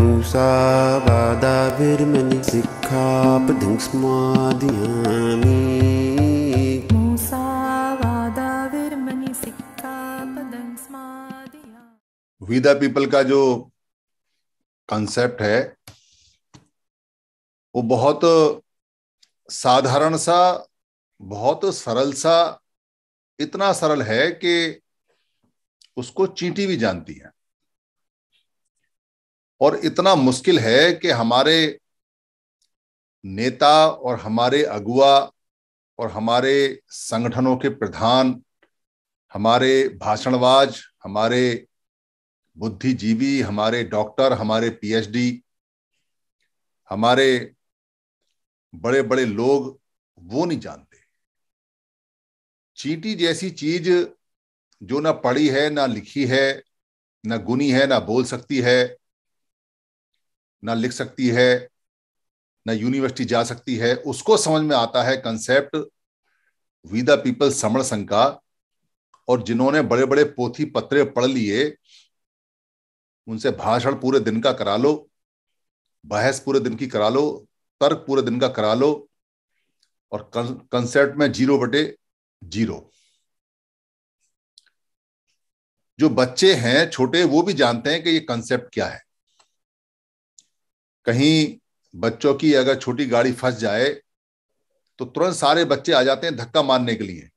मूसा वीदा people का जो concept है वो बहुत साधारण सा बहुत सरल सा इतना सरल है कि उसको चींटी भी जानती है और इतना मुश्किल है कि हमारे नेता और हमारे अगुआ और हमारे संगठनों के प्रधान हमारे भाषणवाज हमारे बुद्धिजीवी हमारे डॉक्टर हमारे पीएचडी हमारे बड़े बड़े लोग वो नहीं जानते चीटी जैसी चीज जो ना पढ़ी है ना लिखी है ना गुनी है ना बोल सकती है ना लिख सकती है ना यूनिवर्सिटी जा सकती है उसको समझ में आता है कंसेप्ट विद द पीपल समण का और जिन्होंने बड़े बड़े पोथी पत्रे पढ़ लिए उनसे भाषण पूरे दिन का करा लो बहस पूरे दिन की करा लो तर्क पूरे दिन का करा लो और कंसेप्ट में जीरो बटे जीरो जो बच्चे हैं छोटे वो भी जानते हैं कि ये कंसेप्ट क्या है कहीं बच्चों की अगर छोटी गाड़ी फंस जाए तो तुरंत सारे बच्चे आ जाते हैं धक्का मारने के लिए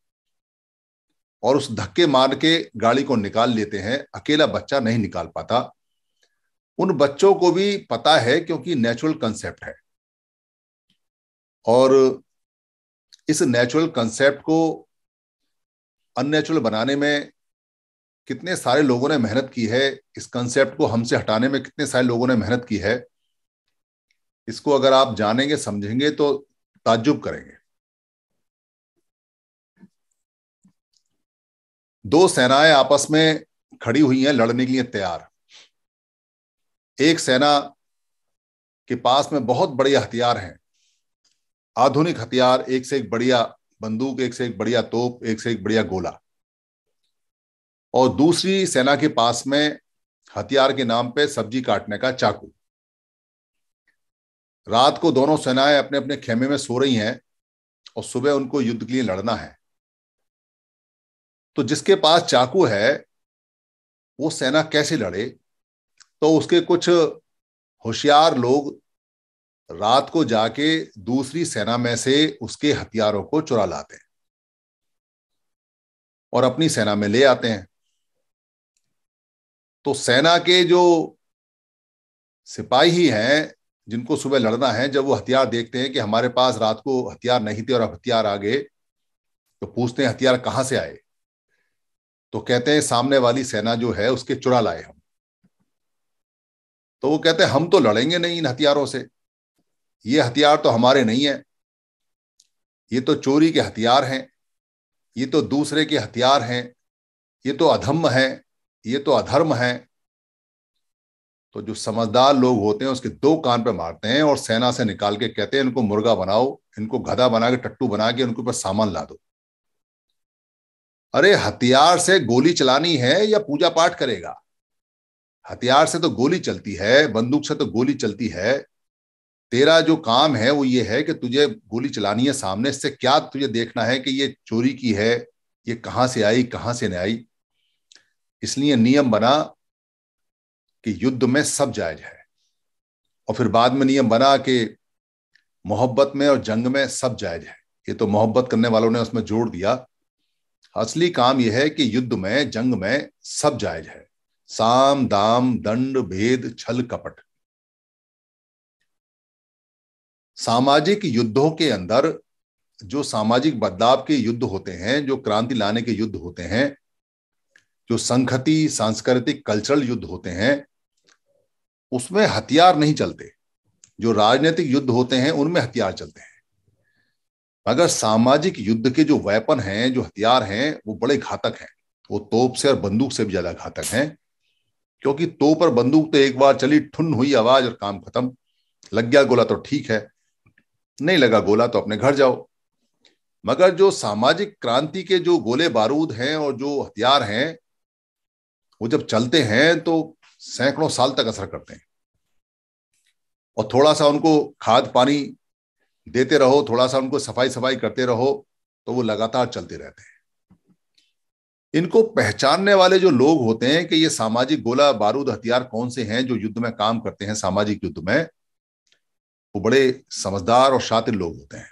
और उस धक्के मार के गाड़ी को निकाल लेते हैं अकेला बच्चा नहीं निकाल पाता उन बच्चों को भी पता है क्योंकि नेचुरल कंसेप्ट है और इस नेचुरल कंसेप्ट को अननेचुरल बनाने में कितने सारे लोगों ने मेहनत की है इस कंसेप्ट को हमसे हटाने में कितने सारे लोगों ने मेहनत की है इसको अगर आप जानेंगे समझेंगे तो ताज्जुब करेंगे दो सेनाएं आपस में खड़ी हुई हैं लड़ने के लिए तैयार एक सेना के पास में बहुत बड़े हथियार हैं आधुनिक हथियार एक से एक बढ़िया बंदूक एक से एक बढ़िया तोप एक से एक बढ़िया गोला और दूसरी सेना के पास में हथियार के नाम पे सब्जी काटने का चाकू रात को दोनों सेनाएं अपने अपने खेमे में सो रही हैं और सुबह उनको युद्ध के लिए लड़ना है तो जिसके पास चाकू है वो सेना कैसे लड़े तो उसके कुछ होशियार लोग रात को जाके दूसरी सेना में से उसके हथियारों को चुरा लाते हैं और अपनी सेना में ले आते हैं तो सेना के जो सिपाही हैं जिनको सुबह लड़ना है जब वो हथियार देखते हैं कि हमारे पास रात को हथियार नहीं थे और अब हथियार आ गए तो पूछते हैं हथियार कहाँ से आए तो कहते हैं सामने वाली सेना जो है उसके चुरा लाए हम तो वो कहते हैं हम तो लड़ेंगे नहीं इन हथियारों से ये हथियार तो हमारे नहीं है ये तो चोरी के हथियार हैं ये तो दूसरे के हथियार हैं ये तो अधम है ये तो अधर्म है तो जो समझदार लोग होते हैं उसके दो कान पे मारते हैं और सेना से निकाल के कहते हैं इनको मुर्गा बनाओ इनको गधा बना के टट्टू बना के उनके ऊपर सामान ला दो अरे हथियार से गोली चलानी है या पूजा पाठ करेगा हथियार से तो गोली चलती है बंदूक से तो गोली चलती है तेरा जो काम है वो ये है कि तुझे गोली चलानी है सामने से क्या तुझे देखना है कि ये चोरी की है ये कहां से आई कहां से नहीं आई इसलिए नियम बना कि युद्ध में सब जायज है और फिर बाद में नियम बना कि मोहब्बत में और जंग में सब जायज है ये तो मोहब्बत करने वालों ने उसमें जोड़ दिया असली काम यह है कि युद्ध में जंग में सब जायज है साम दाम दंड भेद छल कपट सामाजिक युद्धों के अंदर जो सामाजिक बदलाव के युद्ध होते हैं जो क्रांति लाने के युद्ध होते हैं जो संखति सांस्कृतिक कल्चरल युद्ध होते हैं उसमें हथियार नहीं चलते जो राजनीतिक युद्ध होते हैं उनमें हथियार चलते हैं मगर सामाजिक युद्ध के जो वेपन हैं जो हथियार हैं वो बड़े घातक हैं वो तोप से और बंदूक से भी ज्यादा घातक हैं क्योंकि तोप और बंदूक तो एक बार चली ठुन हुई आवाज और काम खत्म लग गया गोला तो ठीक है नहीं लगा गोला तो अपने घर जाओ मगर जो सामाजिक क्रांति के जो गोले बारूद हैं और जो हथियार हैं वो जब चलते हैं तो सैकड़ों साल तक असर करते हैं और थोड़ा सा उनको खाद पानी देते रहो थोड़ा सा उनको सफाई सफाई करते रहो तो वो लगातार चलते रहते हैं इनको पहचानने वाले जो लोग होते हैं कि ये सामाजिक गोला बारूद हथियार कौन से हैं जो युद्ध में काम करते हैं सामाजिक युद्ध में वो बड़े समझदार और शातिर लोग होते हैं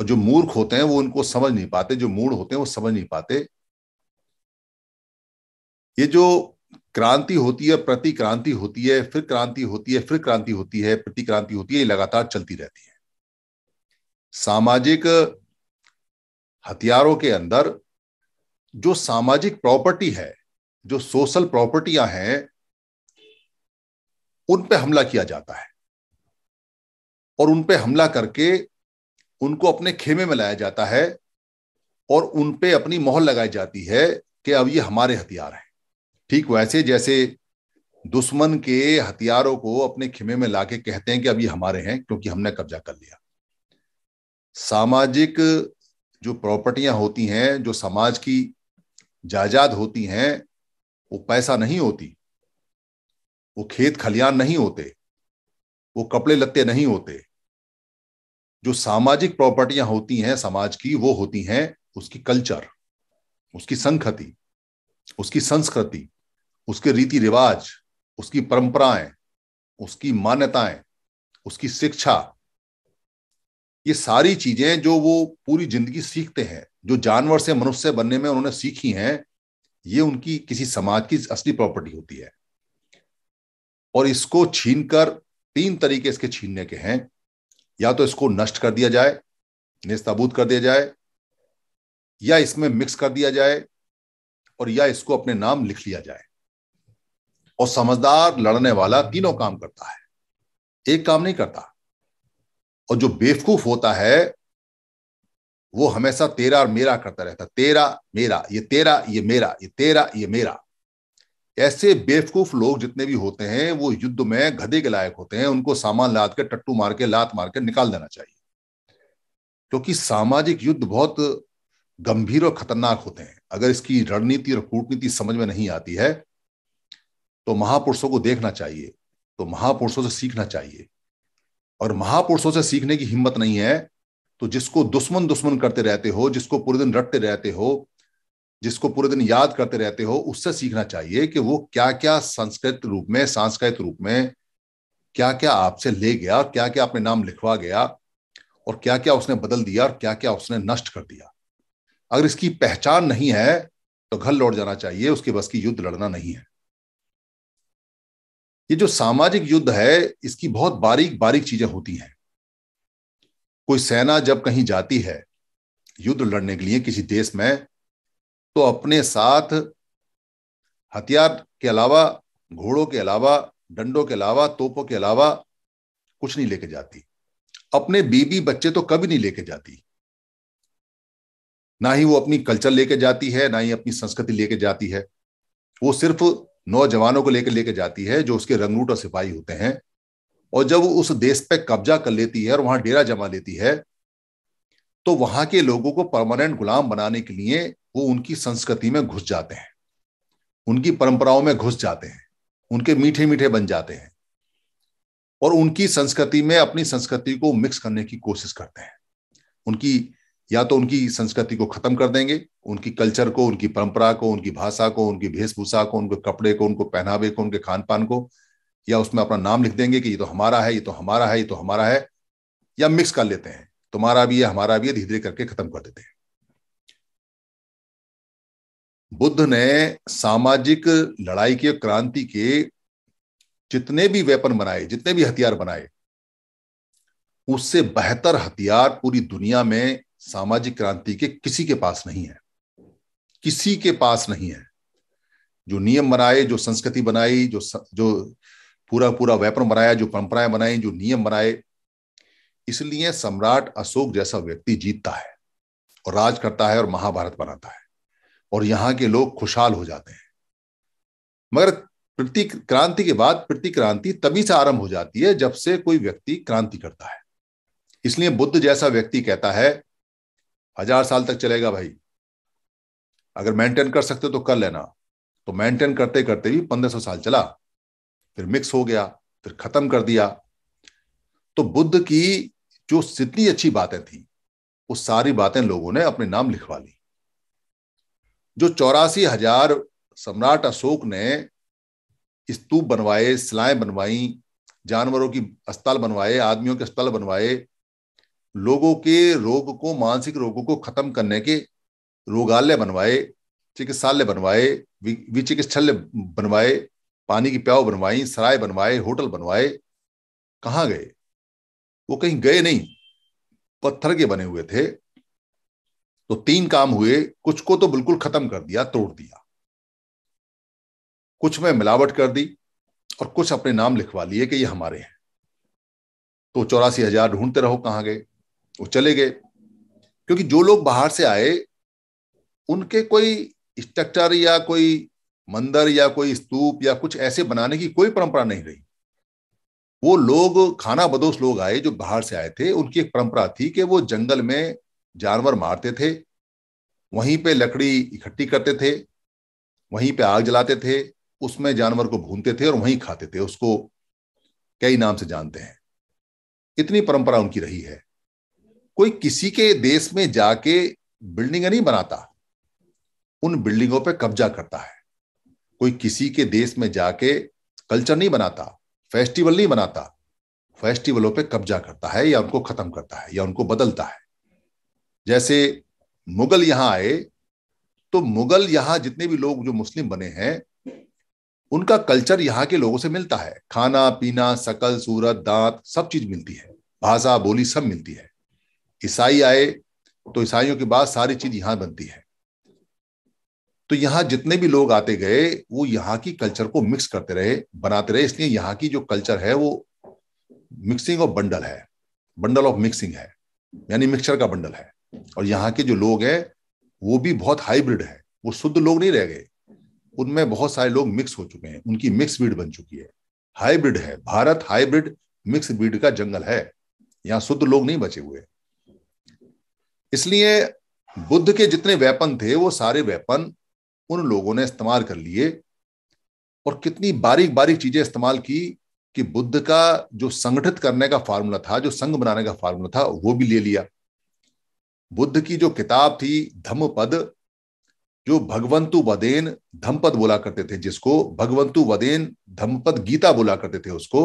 और जो मूर्ख होते हैं वो उनको समझ नहीं पाते जो मूड होते हैं वो समझ नहीं पाते ये जो क्रांति होती है प्रतिक्रांति होती है फिर क्रांति होती है फिर क्रांति होती है प्रतिक्रांति होती है लगातार चलती रहती है सामाजिक हथियारों के अंदर जो सामाजिक प्रॉपर्टी है जो सोशल प्रॉपर्टियां हैं उन पे हमला किया जाता है और उन पे हमला करके उनको अपने खेमे में लाया जाता है और उन पे अपनी मोहर लगाई जाती है कि अब ये हमारे हथियार हैं ठीक वैसे जैसे दुश्मन के हथियारों को अपने खिमे में लाके कहते हैं कि अब ये हमारे हैं क्योंकि हमने कब्जा कर लिया सामाजिक जो प्रॉपर्टियां होती हैं जो समाज की जायजाद होती हैं वो पैसा नहीं होती वो खेत खलियान नहीं होते वो कपड़े लत्ते नहीं होते जो सामाजिक प्रॉपर्टियां होती हैं समाज की वो होती हैं उसकी कल्चर उसकी संखति उसकी संस्कृति उसके रीति रिवाज उसकी परंपराएं उसकी मान्यताएं उसकी शिक्षा ये सारी चीजें जो वो पूरी जिंदगी सीखते हैं जो जानवर से मनुष्य बनने में उन्होंने सीखी हैं ये उनकी किसी समाज की असली प्रॉपर्टी होती है और इसको छीनकर तीन तरीके इसके छीनने के हैं या तो इसको नष्ट कर दिया जाए निस्ताबूत कर दिया जाए या इसमें मिक्स कर दिया जाए और या इसको अपने नाम लिख लिया जाए और समझदार लड़ने वाला तीनों काम करता है एक काम नहीं करता और जो बेवकूफ होता है वो हमेशा तेरा और मेरा करता रहता तेरा मेरा ये तेरा ये मेरा ये तेरा ये मेरा ऐसे बेवकूफ लोग जितने भी होते हैं वो युद्ध में गधे के लायक होते हैं उनको सामान लाद के टट्टू मार के लात मार के निकाल देना चाहिए क्योंकि सामाजिक युद्ध बहुत गंभीर और खतरनाक होते हैं अगर इसकी रणनीति और कूटनीति समझ में नहीं आती है तो महापुरुषों को देखना चाहिए तो महापुरुषों से सीखना चाहिए और महापुरुषों से सीखने की हिम्मत नहीं है तो जिसको दुश्मन दुश्मन करते रहते हो जिसको पूरे दिन रटते रहते हो जिसको पूरे दिन याद करते रहते हो उससे सीखना चाहिए कि वो क्या क्या संस्कृत रूप में सांस्कृतिक रूप में क्या क्या आपसे ले गया क्या क्या अपने नाम लिखवा गया और क्या क्या उसने बदल दिया और क्या क्या उसने नष्ट कर दिया अगर इसकी पहचान नहीं है तो घर लौट जाना चाहिए उसके बस की युद्ध लड़ना नहीं है ये जो सामाजिक युद्ध है इसकी बहुत बारीक बारीक चीजें होती हैं कोई सेना जब कहीं जाती है युद्ध लड़ने के लिए किसी देश में तो अपने साथ हथियार के अलावा घोड़ों के अलावा डंडों के अलावा तोपों के अलावा कुछ नहीं लेके जाती अपने बीबी बच्चे तो कभी नहीं लेके जाती ना ही वो अपनी कल्चर लेके जाती है ना ही अपनी संस्कृति लेके जाती है वो सिर्फ नौजवानों को लेकर लेकर जाती है जो उसके रंगरूट और सिपाही होते हैं और जब उस देश पर कब्जा कर लेती है और वहां डेरा जमा लेती है तो वहां के लोगों को परमानेंट गुलाम बनाने के लिए वो उनकी संस्कृति में घुस जाते हैं उनकी परंपराओं में घुस जाते हैं उनके मीठे मीठे बन जाते हैं और उनकी संस्कृति में अपनी संस्कृति को मिक्स करने की कोशिश करते हैं उनकी या तो उनकी संस्कृति को खत्म कर देंगे उनकी कल्चर को उनकी परंपरा को उनकी भाषा को उनकी वेशभूषा को उनके कपड़े को उनको पहनावे को उनके खान पान को या उसमें अपना नाम लिख देंगे कि ये तो हमारा है ये तो हमारा है ये तो हमारा है या मिक्स कर लेते हैं तुम्हारा भी है हमारा भी है धीरे धीरे करके खत्म कर देते हैं बुद्ध ने सामाजिक लड़ाई की क्रांति के जितने भी वेपन बनाए जितने भी हथियार बनाए उससे बेहतर हथियार पूरी दुनिया में सामाजिक क्रांति के किसी के पास नहीं है किसी के पास नहीं है जो नियम बनाए जो संस्कृति बनाई जो जो पूरा पूरा व्यापार बनाया जो परंपराएं बनाई जो नियम बनाए इसलिए सम्राट अशोक जैसा व्यक्ति जीतता है और राज करता है और महाभारत बनाता है और यहां के लोग खुशहाल हो जाते हैं मगर प्रति क्रांति के बाद प्रति क्रांति तभी से आरंभ हो जाती है जब से कोई व्यक्ति क्रांति करता है इसलिए बुद्ध जैसा व्यक्ति कहता है हजार साल तक चलेगा भाई अगर मेंटेन कर सकते हो तो कर लेना तो मेंटेन करते करते भी पंद्रह सौ साल चला फिर मिक्स हो गया फिर खत्म कर दिया तो बुद्ध की जो जितनी अच्छी बातें थी वो सारी बातें लोगों ने अपने नाम लिखवा ली जो चौरासी हजार सम्राट अशोक ने स्तूप बनवाए सिलाएं बनवाई जानवरों की अस्पताल बनवाए आदमियों के अस्पताल बनवाए लोगों के रोग को मानसिक रोगों को खत्म करने के रोगालय बनवाए चिकित्सालय बनवाए विचिकित्सालय बनवाए पानी की प्याव बनवाई सराय बनवाए होटल बनवाए कहाँ गए वो कहीं गए नहीं पत्थर के बने हुए थे तो तीन काम हुए कुछ को तो बिल्कुल खत्म कर दिया तोड़ दिया कुछ में मिलावट कर दी और कुछ अपने नाम लिखवा लिए कि ये हमारे हैं तो चौरासी हजार ढूंढते रहो कहां गए वो चले गए क्योंकि जो लोग बाहर से आए उनके कोई स्ट्रक्चर या कोई मंदिर या कोई स्तूप या कुछ ऐसे बनाने की कोई परंपरा नहीं रही वो लोग खाना बदोश लोग आए जो बाहर से आए थे उनकी एक परंपरा थी कि वो जंगल में जानवर मारते थे वहीं पे लकड़ी इकट्ठी करते थे वहीं पे आग जलाते थे उसमें जानवर को भूनते थे और वहीं खाते थे उसको कई नाम से जानते हैं इतनी परंपरा उनकी रही है कोई किसी के देश में जाके बिल्डिंग नहीं बनाता उन बिल्डिंगों पे कब्जा करता है कोई किसी के देश में जाके कल्चर नहीं बनाता फेस्टिवल नहीं बनाता फेस्टिवलों पे कब्जा करता है या उनको खत्म करता है या उनको बदलता है जैसे मुगल यहां आए तो मुगल यहां जितने भी लोग जो मुस्लिम बने हैं उनका कल्चर यहाँ के लोगों से मिलता है खाना पीना शकल सूरत दांत सब चीज मिलती है भाषा बोली सब मिलती है ईसाई आए तो ईसाइयों के बाद सारी चीज यहां बनती है तो यहाँ जितने भी लोग आते गए वो यहाँ की कल्चर को मिक्स करते रहे बनाते रहे इसलिए यहाँ की जो कल्चर है वो मिक्सिंग ऑफ बंडल है बंडल ऑफ मिक्सिंग है यानी मिक्सचर का बंडल है और यहाँ के जो लोग हैं वो भी बहुत हाइब्रिड है वो शुद्ध लोग नहीं रह गए उनमें बहुत सारे लोग मिक्स हो चुके हैं उनकी मिक्स ब्रीड बन चुकी है हाइब्रिड है भारत हाइब्रिड मिक्स ब्रीड का जंगल है यहाँ शुद्ध लोग नहीं बचे हुए इसलिए बुद्ध के जितने वेपन थे वो सारे वेपन उन लोगों ने इस्तेमाल कर लिए और कितनी बारीक बारीक चीजें इस्तेमाल की कि बुद्ध का जो संगठित करने का फार्मूला था जो संघ बनाने का फार्मूला था वो भी ले लिया बुद्ध की जो किताब थी धम्मपद जो भगवंतु वदेन धम्मपद बोला करते थे जिसको भगवंतु वदेन धम्मपद गीता बोला करते थे उसको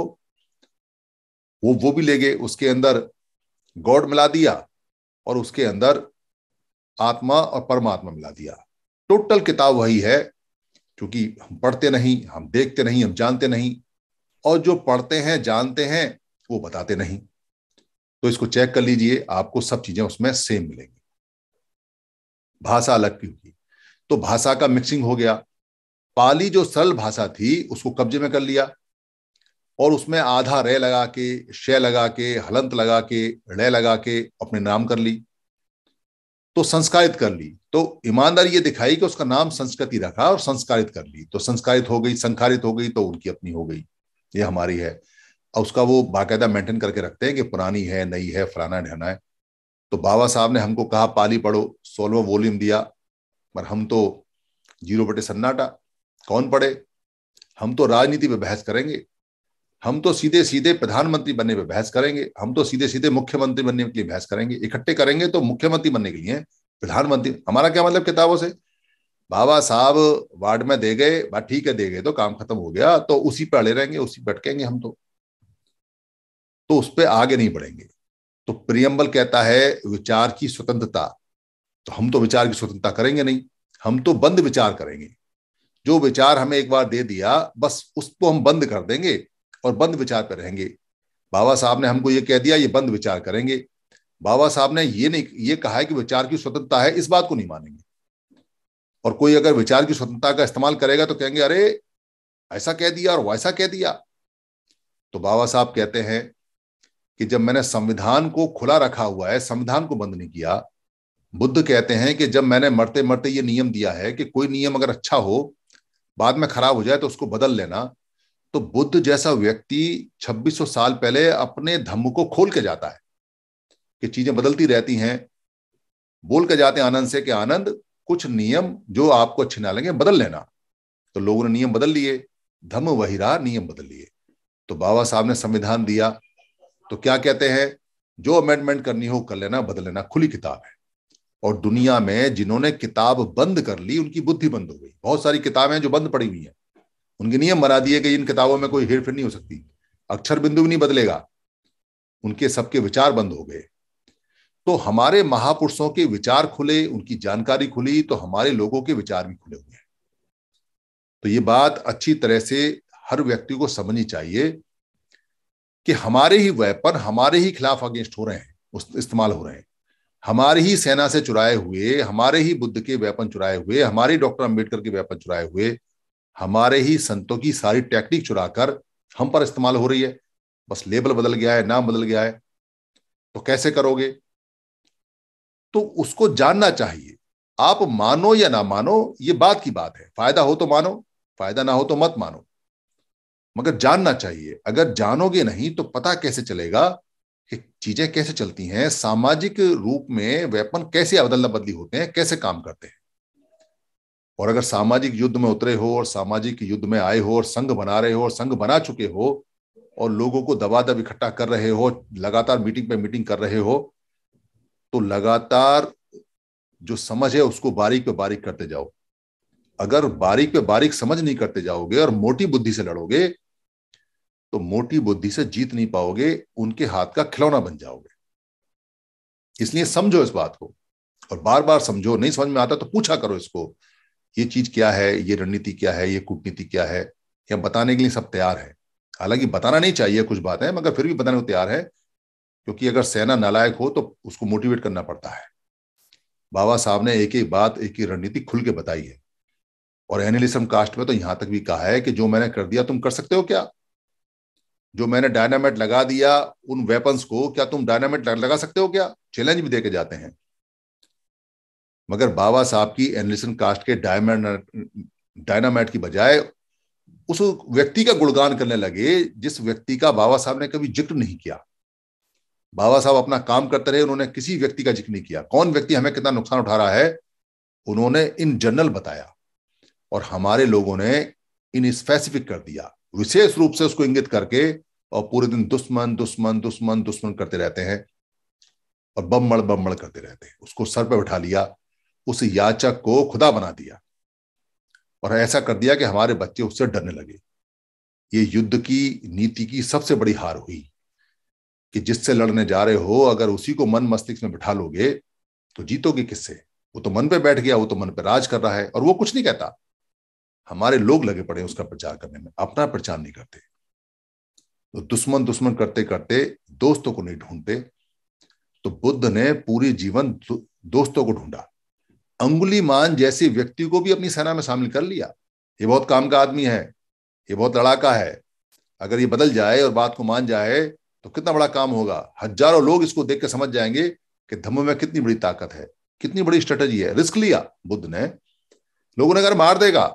वो वो भी ले गए उसके अंदर गॉड मिला दिया और उसके अंदर आत्मा और परमात्मा मिला दिया टोटल किताब वही है क्योंकि हम पढ़ते नहीं हम देखते नहीं हम जानते नहीं और जो पढ़ते हैं जानते हैं वो बताते नहीं तो इसको चेक कर लीजिए आपको सब चीजें उसमें सेम मिलेंगी भाषा अलग की होगी तो भाषा का मिक्सिंग हो गया पाली जो सरल भाषा थी उसको कब्जे में कर लिया और उसमें आधा रे लगा के शे लगा के हलंत लगा के रे लगा के अपने नाम कर ली तो संस्कारित कर ली तो ईमानदारी ये दिखाई कि उसका नाम संस्कृति रखा और संस्कारित कर ली तो संस्कारित हो गई संस्कारित हो गई तो उनकी अपनी हो गई ये हमारी है और उसका वो बाकायदा मेंटेन करके रखते हैं कि पुरानी है नई है फलाना ढहना है तो बाबा साहब ने हमको कहा पाली पढ़ो सोलवा वॉल्यूम दिया पर हम तो जीरो बटे सन्नाटा कौन पढ़े हम तो राजनीति पे बहस करेंगे हम तो सीधे सीधे प्रधानमंत्री बनने पे बहस करेंगे हम तो सीधे सीधे मुख्यमंत्री बनने के लिए बहस करेंगे इकट्ठे करेंगे तो मुख्यमंत्री बनने के लिए प्रधानमंत्री हमारा क्या मतलब किताबों से बाबा साहब वार्ड में दे गए बात ठीक है दे गए तो काम खत्म हो गया तो उसी पर अड़े रहेंगे उसी पर अटकेंगे हम तो तो उस पर आगे नहीं बढ़ेंगे तो प्रियम्बल कहता है विचार की स्वतंत्रता तो हम तो विचार की स्वतंत्रता करेंगे नहीं हम तो बंद विचार करेंगे जो विचार हमें एक बार दे दिया बस उसको हम बंद कर देंगे और बंद विचार पर रहेंगे बाबा साहब ने हमको ये कह दिया ये बंद विचार करेंगे बाबा साहब ने ये नहीं ये कहा है कि विचार की स्वतंत्रता है इस बात को नहीं मानेंगे और कोई अगर विचार की स्वतंत्रता का इस्तेमाल करेगा तो कहेंगे अरे ऐसा कह दिया और वैसा कह दिया तो बाबा साहब कहते हैं कि जब मैंने संविधान को खुला रखा हुआ है संविधान को बंद नहीं किया बुद्ध कहते हैं कि जब मैंने मरते मरते ये नियम दिया है कि कोई नियम अगर अच्छा हो बाद में खराब हो जाए तो उसको बदल लेना तो बुद्ध जैसा व्यक्ति 2600 साल पहले अपने धम्म को खोल के जाता है कि चीजें बदलती रहती हैं बोल के जाते हैं आनंद से कि आनंद कुछ नियम जो आपको अच्छे ना लगे बदल लेना तो लोगों ने नियम बदल लिए धम्म वही नियम बदल लिए तो बाबा साहब ने संविधान दिया तो क्या कहते हैं जो अमेंडमेंट करनी हो कर लेना बदल लेना खुली किताब है और दुनिया में जिन्होंने किताब बंद कर ली उनकी बुद्धि बंद हो गई बहुत सारी किताबें जो बंद पड़ी हुई हैं उनके नियम बना दिए कि इन किताबों में कोई हेरफेर नहीं हो सकती अक्षर बिंदु भी नहीं बदलेगा उनके सबके विचार बंद हो गए तो हमारे महापुरुषों के विचार खुले उनकी जानकारी खुली तो हमारे लोगों के विचार भी खुले हुए तो ये बात अच्छी तरह से हर व्यक्ति को समझनी चाहिए कि हमारे ही वेपन हमारे ही खिलाफ अगेंस्ट हो रहे हैं इस्तेमाल हो रहे हैं हमारे ही सेना से चुराए हुए हमारे ही बुद्ध के वेपन चुराए हुए हमारे डॉक्टर अंबेडकर के वेपन चुराए हुए हमारे ही संतों की सारी टेक्निक चुराकर हम पर इस्तेमाल हो रही है बस लेबल बदल गया है नाम बदल गया है तो कैसे करोगे तो उसको जानना चाहिए आप मानो या ना मानो ये बात की बात है फायदा हो तो मानो फायदा ना हो तो मत मानो मगर जानना चाहिए अगर जानोगे नहीं तो पता कैसे चलेगा कि चीजें कैसे चलती हैं सामाजिक रूप में वेपन कैसे अदल बदली होते हैं कैसे काम करते हैं और अगर सामाजिक युद्ध में उतरे हो और सामाजिक युद्ध में आए हो और संघ बना रहे हो और संघ बना चुके हो और लोगों को दबा दब इकट्ठा कर रहे हो लगातार मीटिंग पे मीटिंग कर रहे हो तो लगातार जो समझ है उसको बारीक पे बारीक करते जाओ अगर बारीक पे बारीक समझ नहीं करते जाओगे और मोटी बुद्धि से लड़ोगे तो मोटी बुद्धि से जीत नहीं पाओगे उनके हाथ का खिलौना बन जाओगे इसलिए समझो इस बात को और बार बार समझो नहीं समझ में आता तो पूछा करो इसको ये चीज क्या है ये रणनीति क्या है ये कूटनीति क्या है या बताने के लिए सब तैयार है हालांकि बताना नहीं चाहिए कुछ बात है मगर फिर भी बताने को तैयार है क्योंकि अगर सेना नालायक हो तो उसको मोटिवेट करना पड़ता है बाबा साहब ने एक एक बात एक ही रणनीति खुल के बताई है और एनिलिज्म कास्ट में तो यहां तक भी कहा है कि जो मैंने कर दिया तुम कर सकते हो क्या जो मैंने डायनामेट लगा दिया उन वेपन्स को क्या तुम डायनामेट लगा सकते हो क्या चैलेंज भी देके जाते हैं मगर बाबा साहब की एनलिसन कास्ट के डायनामाइट की बजाय उस व्यक्ति का गुणगान करने लगे जिस व्यक्ति का बाबा साहब ने कभी जिक्र नहीं किया बाबा साहब अपना काम करते रहे उन्होंने किसी व्यक्ति का जिक्र नहीं किया कौन व्यक्ति हमें कितना नुकसान उठा रहा है उन्होंने इन जनरल बताया और हमारे लोगों ने इन स्पेसिफिक कर दिया विशेष रूप से उसको इंगित करके और पूरे दिन दुश्मन दुश्मन दुश्मन दुश्मन करते रहते हैं और बम्बड़ बम्बड़ करते रहते हैं उसको सर पर बैठा लिया उस याचक को खुदा बना दिया और ऐसा कर दिया कि हमारे बच्चे उससे डरने लगे ये युद्ध की नीति की सबसे बड़ी हार हुई कि जिससे लड़ने जा रहे हो अगर उसी को मन मस्तिष्क में बिठा लोगे तो जीतोगे किससे वो तो मन पे बैठ गया वो तो मन पे राज कर रहा है और वो कुछ नहीं कहता हमारे लोग लगे पड़े उसका प्रचार करने में अपना प्रचार नहीं करते तो दुश्मन दुश्मन करते करते दोस्तों को नहीं ढूंढते तो बुद्ध ने पूरी जीवन दोस्तों को ढूंढा अंगुली मान जैसे व्यक्ति को भी अपनी सेना में शामिल कर लिया ये बहुत काम का आदमी है ये बहुत लड़ाका है अगर ये बदल जाए और बात को मान जाए तो कितना बड़ा काम होगा हजारों लोग इसको देख के समझ जाएंगे कि धम्म में कितनी बड़ी ताकत है कितनी बड़ी स्ट्रेटजी है रिस्क लिया बुद्ध ने लोगों ने अगर मार देगा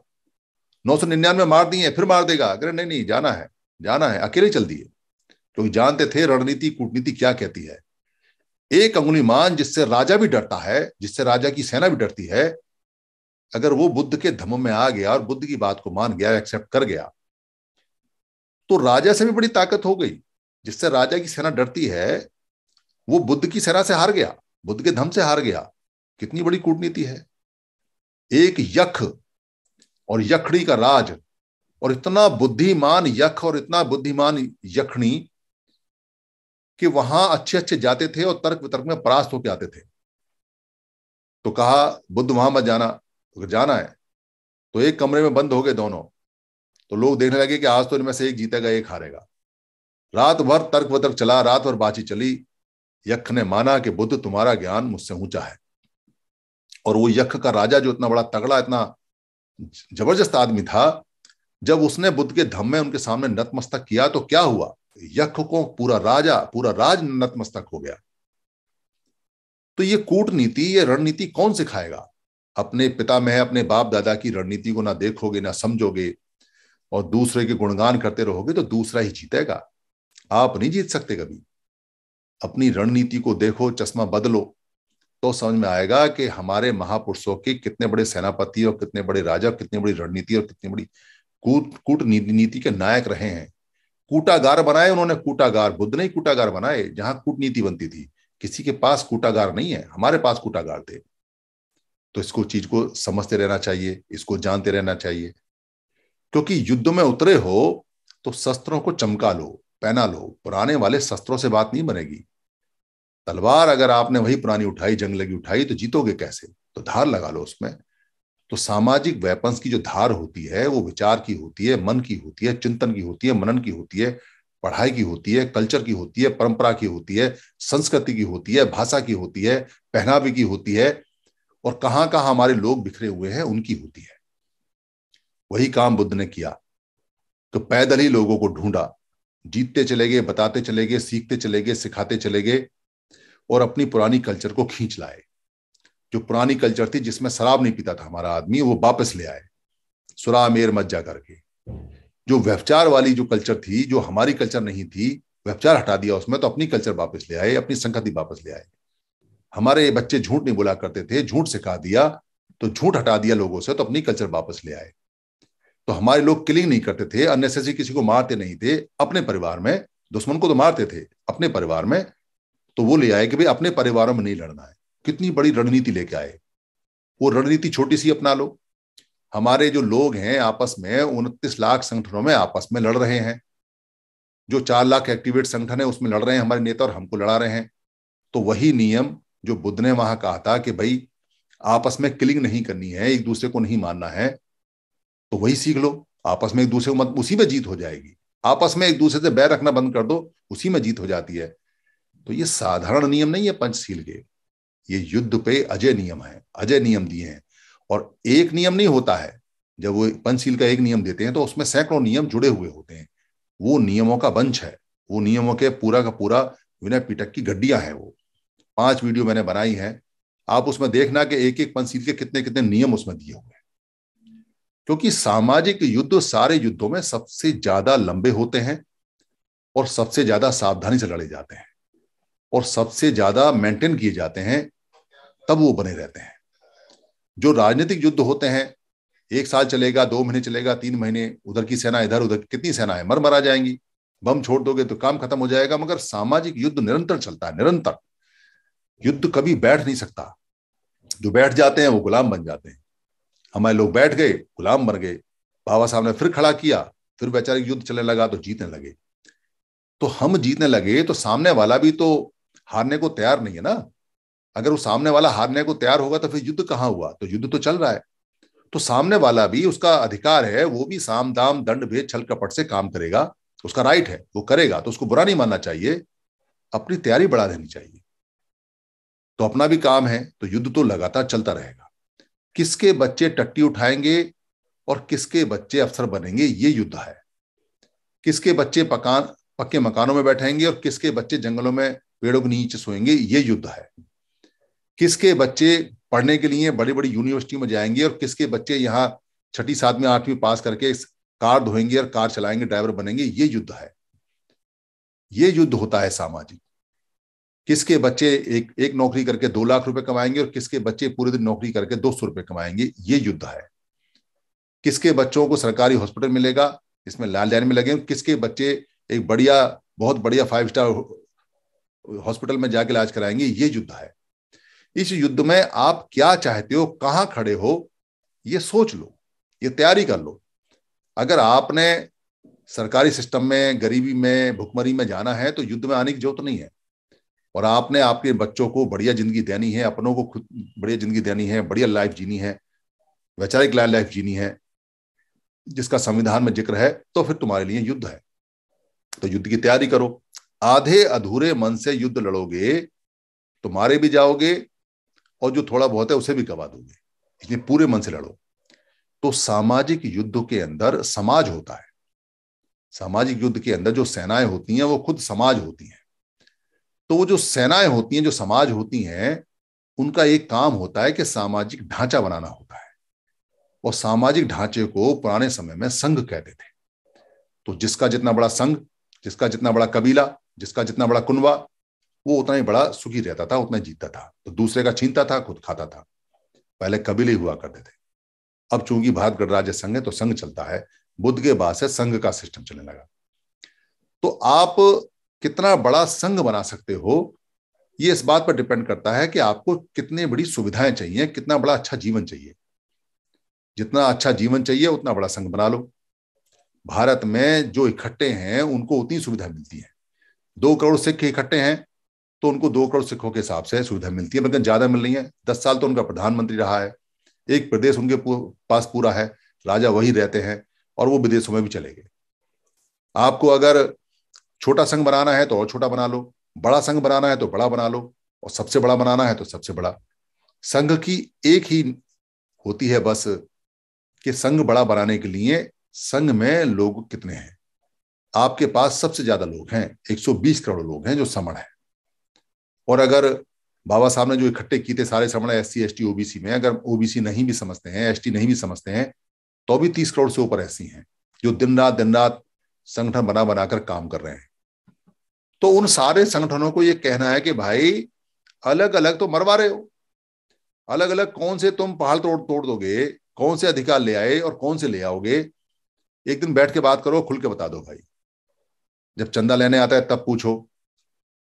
नौ सौ निन्यानवे मार दिए फिर मार देगा अगर नहीं नहीं जाना है जाना है अकेले चल दिए क्योंकि जानते थे रणनीति कूटनीति क्या कहती है एक अंगुली मान जिससे राजा भी डरता है जिससे राजा की सेना भी डरती है अगर वो बुद्ध के धम में आ गया और बुद्ध की बात को मान गया एक्सेप्ट कर गया तो राजा से भी बड़ी ताकत हो गई जिससे राजा की सेना डरती है वो बुद्ध की सेना से हार गया बुद्ध के धम से हार गया कितनी बड़ी कूटनीति है एक यख और यखड़ी का राज और इतना बुद्धिमान यख और इतना बुद्धिमान यखनी कि वहां अच्छे अच्छे जाते थे और तर्क वितर्क में परास्त होकर आते थे तो कहा बुद्ध वहां मत जाना तो जाना है तो एक कमरे में बंद हो गए दोनों तो लोग देखने लगे कि आज तो इनमें से एक जीतेगा एक हारेगा रात भर तर्क वतर्क चला रात भर बाची चली यक्ष ने माना कि बुद्ध तुम्हारा ज्ञान मुझसे ऊंचा है और वो यक्ष का राजा जो इतना बड़ा तगड़ा इतना जबरदस्त आदमी था जब उसने बुद्ध के धम्मे उनके सामने नतमस्तक किया तो क्या हुआ यक्ष को पूरा राजा पूरा राज नतमस्तक हो गया तो ये कूटनीति ये रणनीति कौन सिखाएगा अपने पिता में अपने बाप दादा की रणनीति को ना देखोगे ना समझोगे और दूसरे के गुणगान करते रहोगे तो दूसरा ही जीतेगा आप नहीं जीत सकते कभी अपनी रणनीति को देखो चश्मा बदलो तो समझ में आएगा कि हमारे महापुरुषों के कितने बड़े सेनापति और कितने बड़े राजा कितनी बड़ी रणनीति और कितनी बड़ी कूट कूटनीति नीति के नायक रहे हैं कूटागार बनाए उन्होंने कूटागार बुद्ध ने कूटागार बनाए जहां कूटनीति बनती थी किसी के पास कूटागार नहीं है हमारे पास कूटागार थे तो इसको चीज को समझते रहना चाहिए इसको जानते रहना चाहिए क्योंकि युद्ध में उतरे हो तो शस्त्रों को चमका लो पहना लो पुराने वाले शस्त्रों से बात नहीं बनेगी तलवार अगर आपने वही पुरानी उठाई जंग लगी उठाई तो जीतोगे कैसे तो धार लगा लो उसमें तो सामाजिक वेपन्स की जो धार होती है वो विचार की होती है मन की होती है चिंतन की होती है मनन की होती है पढ़ाई की होती है कल्चर की होती है परंपरा की होती है संस्कृति की होती है भाषा की होती है पहनावे की होती है और कहाँ कहाँ हमारे लोग बिखरे हुए हैं उनकी होती है वही काम बुद्ध ने किया तो पैदल ही लोगों को ढूंढा जीतते चले गए बताते चले गए सीखते चले गए सिखाते चले गए और अपनी पुरानी कल्चर को खींच लाए जो पुरानी कल्चर थी जिसमें शराब नहीं पीता था हमारा आदमी वो वापस ले आए मेर मज्जा करके जो व्यवचार वाली जो कल्चर थी जो हमारी कल्चर नहीं थी व्यवचार हटा दिया उसमें तो अपनी कल्चर वापस ले आए अपनी संगति वापस ले आए हमारे बच्चे झूठ नहीं बोला करते थे झूठ सिखा दिया तो झूठ हटा दिया लोगों से तो अपनी कल्चर वापस ले आए तो हमारे लोग किलिंग नहीं करते थे अननेसेसरी किसी को मारते नहीं थे अपने परिवार में दुश्मन को तो मारते थे अपने परिवार में तो वो ले आए कि भाई अपने परिवारों में नहीं लड़ना है कितनी बड़ी रणनीति लेके आए वो रणनीति छोटी सी अपना लो हमारे जो लोग हैं आपस में उनतीस लाख संगठनों में आपस में लड़ रहे हैं जो चार लाख एक्टिवेट संगठन है उसमें लड़ रहे हैं हमारे नेता और हमको लड़ा रहे हैं तो वही नियम जो बुद्ध ने वहां कहा था कि भाई आपस में किलिंग नहीं करनी है एक दूसरे को नहीं मानना है तो वही सीख लो आपस में एक दूसरे को मत उसी में जीत हो जाएगी आपस में एक दूसरे से बैर रखना बंद कर दो उसी में जीत हो जाती है तो ये साधारण नियम नहीं है पंचशील के ये युद्ध पे अजय नियम है अजय नियम दिए हैं और एक नियम नहीं होता है जब वो पंचशील का एक नियम देते हैं तो उसमें सैकड़ों नियम जुड़े हुए होते हैं वो नियमों का वंश है वो नियमों के पूरा का पूरा विनय पीटक की गड्डियां हैं वो पांच वीडियो मैंने बनाई हैं आप उसमें देखना कि एक एक पंचशील के कितने कितने नियम उसमें दिए हुए हैं क्योंकि सामाजिक युद्ध सारे युद्धों में सबसे ज्यादा लंबे होते हैं और सबसे ज्यादा सावधानी से लड़े जाते हैं और सबसे ज्यादा मेंटेन किए जाते हैं तब वो बने रहते हैं जो राजनीतिक युद्ध होते हैं एक साल चलेगा दो महीने चलेगा तीन महीने उधर की सेना इधर उधर कितनी सेना है मर मरा जाएंगी बम छोड़ दोगे तो काम खत्म हो जाएगा मगर सामाजिक युद्ध निरंतर चलता है निरंतर युद्ध कभी बैठ नहीं सकता जो बैठ जाते हैं वो गुलाम बन जाते हैं हमारे लोग बैठ गए गुलाम बन गए बाबा साहब ने फिर खड़ा किया फिर वैचारिक युद्ध चलने लगा तो जीतने लगे तो हम जीतने लगे तो सामने वाला भी तो हारने को तैयार नहीं है ना अगर वो सामने वाला हारने को तैयार होगा तो फिर युद्ध कहाँ हुआ तो युद्ध तो चल रहा है तो सामने वाला भी उसका अधिकार है वो भी साम दाम दंड भेद छल कपट से काम करेगा उसका राइट है वो करेगा तो उसको बुरा नहीं मानना चाहिए अपनी तैयारी बढ़ा देनी चाहिए तो अपना भी काम है तो युद्ध तो लगातार चलता रहेगा किसके बच्चे टट्टी उठाएंगे और किसके बच्चे अफसर बनेंगे ये युद्ध है किसके बच्चे पकान पक्के मकानों में बैठेंगे और किसके बच्चे जंगलों में पेड़ों के नीचे सोएंगे ये युद्ध है किसके बच्चे पढ़ने के लिए बड़ी बड़ी यूनिवर्सिटी में जाएंगे और किसके बच्चे यहाँ छठी सातवीं आठवीं पास करके कार धोएंगे और कार चलाएंगे ड्राइवर बनेंगे ये युद्ध है ये युद्ध होता है सामाजिक किसके बच्चे एक एक नौकरी करके दो लाख रुपए कमाएंगे और किसके बच्चे पूरे दिन नौकरी करके दो सौ रुपए कमाएंगे ये युद्ध है किसके बच्चों को सरकारी हॉस्पिटल मिलेगा इसमें लाल लाइन में लगे किसके बच्चे एक बढ़िया बहुत बढ़िया फाइव स्टार हॉस्पिटल में जाके इलाज कराएंगे ये युद्ध है इस युद्ध में आप क्या चाहते हो कहां खड़े हो ये सोच लो ये तैयारी कर लो अगर आपने सरकारी सिस्टम में गरीबी में भुखमरी में जाना है तो युद्ध में आने की जरूरत नहीं है और आपने आपके बच्चों को बढ़िया जिंदगी देनी है अपनों को खुद बढ़िया जिंदगी देनी है बढ़िया लाइफ जीनी है वैचारिक लाइफ जीनी है जिसका संविधान में जिक्र है तो फिर तुम्हारे लिए युद्ध है तो युद्ध की तैयारी करो आधे अधूरे मन से युद्ध लड़ोगे तो मारे भी जाओगे और जो थोड़ा बहुत है उसे भी गवा दोगे इसलिए पूरे मन से लड़ो तो सामाजिक युद्ध के अंदर समाज होता है सामाजिक युद्ध के अंदर जो सेनाएं होती हैं वो खुद समाज होती हैं तो वो जो सेनाएं होती हैं जो समाज होती हैं उनका एक काम होता है कि सामाजिक ढांचा बनाना होता है और सामाजिक ढांचे को पुराने समय में संघ कहते थे तो जिसका जितना बड़ा संघ जिसका जितना बड़ा कबीला जिसका जितना बड़ा कुनवा वो उतना ही बड़ा सुखी रहता था उतना जीतता था तो दूसरे का छीनता था खुद खाता था पहले कबीले हुआ करते थे अब चूंकि भारत गणराज्य संघ है तो संघ चलता है बुद्ध के बाद से संघ का सिस्टम चलने लगा तो आप कितना बड़ा संघ बना सकते हो ये इस बात पर डिपेंड करता है कि आपको कितनी बड़ी सुविधाएं चाहिए कितना बड़ा अच्छा जीवन चाहिए जितना अच्छा जीवन चाहिए उतना बड़ा संघ बना लो भारत में जो इकट्ठे हैं उनको उतनी सुविधा मिलती है दो करोड़ सिख इकट्ठे हैं तो उनको दो करोड़ सिखों के हिसाब से सुविधा मिलती है मतलब ज्यादा मिल रही है दस साल तो उनका प्रधानमंत्री रहा है एक प्रदेश उनके पास पूरा है राजा वही रहते हैं और वो विदेशों में भी चले गए आपको अगर छोटा संघ बनाना है तो और छोटा बना लो बड़ा संघ बनाना है तो बड़ा बना लो और सबसे बड़ा बनाना है तो सबसे बड़ा संघ की एक ही होती है बस कि संघ बड़ा बनाने के लिए संघ में लोग कितने हैं आपके पास सबसे ज्यादा लोग हैं 120 करोड़ लोग हैं जो समण है और अगर बाबा साहब ने जो इकट्ठे किए थे सारे समण S C S T OBC में अगर ओबीसी नहीं भी समझते हैं एस नहीं भी समझते हैं तो भी तीस करोड़ से ऊपर ऐसी हैं जो दिन रात दिन रात संगठन बना बनाकर काम कर रहे हैं तो उन सारे संगठनों को यह कहना है कि भाई अलग अलग तो मरवा रहे हो अलग अलग कौन से तुम पहाड़ तोड़ तोड़ दोगे कौन से अधिकार ले आए और कौन से ले आओगे एक दिन बैठ के बात करो खुल के बता दो भाई जब चंदा लेने आता है तब पूछो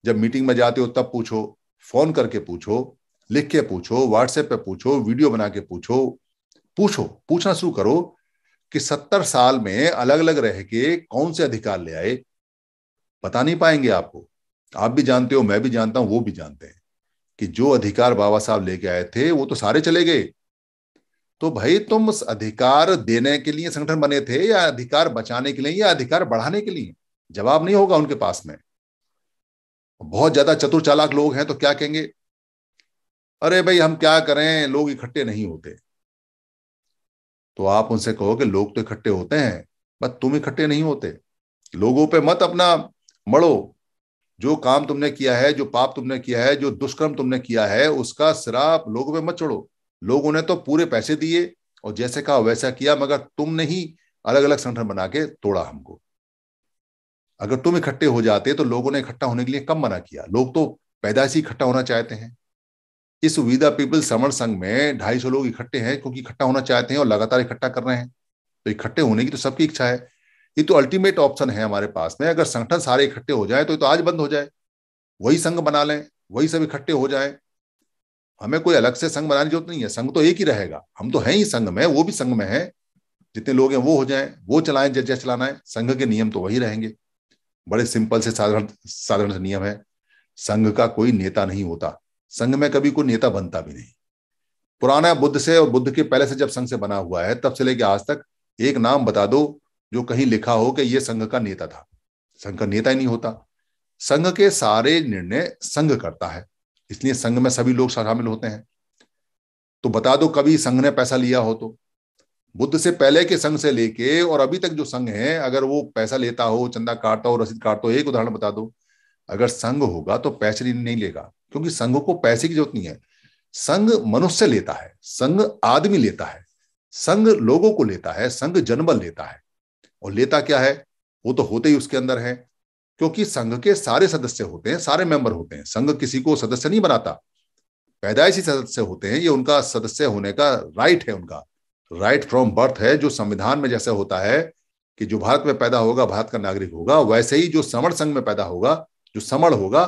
जब मीटिंग में जाते हो तब पूछो फोन करके पूछो लिख के पूछो व्हाट्सएप पे पूछो वीडियो बना के पूछो पूछो पूछना शुरू करो कि सत्तर साल में अलग अलग रह के कौन से अधिकार ले आए बता नहीं पाएंगे आपको आप भी जानते हो मैं भी जानता हूं वो भी जानते हैं कि जो अधिकार बाबा साहब लेके आए थे वो तो सारे चले गए तो भाई तुम अधिकार देने के लिए संगठन बने थे या अधिकार बचाने के लिए या अधिकार बढ़ाने के लिए जवाब नहीं होगा उनके पास में बहुत ज्यादा चतुर चालाक लोग हैं तो क्या कहेंगे अरे भाई हम क्या करें लोग इकट्ठे नहीं होते तो आप उनसे कहो कि लोग तो इकट्ठे होते हैं बस तुम इकट्ठे नहीं होते लोगों पे मत अपना मड़ो जो काम तुमने किया है जो पाप तुमने किया है जो दुष्कर्म तुमने किया है उसका सिराप लोगों पे मत छोड़ो लोगों ने तो पूरे पैसे दिए और जैसे कहा वैसा किया मगर तुमने ही अलग अलग संगठन बना के तोड़ा हमको अगर तुम इकट्ठे हो जाते तो लोगों ने इकट्ठा होने के लिए कम मना किया लोग तो ही इकट्ठा होना चाहते हैं इस सुविधा पीपल समर संघ में ढाई सौ लोग इकट्ठे हैं क्योंकि इकट्ठा होना चाहते हैं और लगातार इकट्ठा कर रहे हैं तो इकट्ठे होने की तो सबकी इच्छा है ये तो अल्टीमेट ऑप्शन है हमारे पास में अगर संगठन सारे इकट्ठे हो जाए तो, तो आज बंद हो जाए वही संघ बना लें वही सब इकट्ठे हो जाए हमें कोई अलग से संघ बनाने की जरूरत नहीं है संघ तो एक ही रहेगा हम तो हैं ही संघ में वो भी संघ में है जितने लोग हैं वो हो जाए वो चलाएं जज चलाना है संघ के नियम तो वही रहेंगे बड़े सिंपल से साधारण साधारण नियम है संघ का कोई नेता नहीं होता संघ में कभी कोई नेता बनता भी नहीं पुराना बुद्ध से और बुद्ध के पहले से जब संघ से बना हुआ है तब से लेके आज तक एक नाम बता दो जो कहीं लिखा हो कि यह संघ का नेता था संघ का नेता ही नहीं होता संघ के सारे निर्णय संघ करता है इसलिए संघ में सभी लोग शामिल होते हैं तो बता दो कभी संघ ने पैसा लिया हो तो बुद्ध से पहले के संघ से लेके और अभी तक जो संघ है अगर वो पैसा लेता हो चंदा काटता हो रसीद काटता हो एक उदाहरण बता दो अगर संघ होगा तो पैसे नहीं लेगा क्योंकि संघ को पैसे की जरूरत नहीं है संघ मनुष्य लेता है संघ आदमी लेता है संघ लोगों को लेता है संघ जनबल लेता है और लेता क्या है वो तो होते ही उसके अंदर है क्योंकि संघ के सारे सदस्य होते हैं सारे मेंबर होते हैं संघ किसी को सदस्य नहीं बनाता पैदाइशी सदस्य होते हैं ये उनका सदस्य होने का राइट है उनका राइट फ्रॉम बर्थ है जो संविधान में जैसे होता है कि जो भारत में पैदा होगा भारत का नागरिक होगा वैसे ही जो समण संघ में पैदा होगा जो समण होगा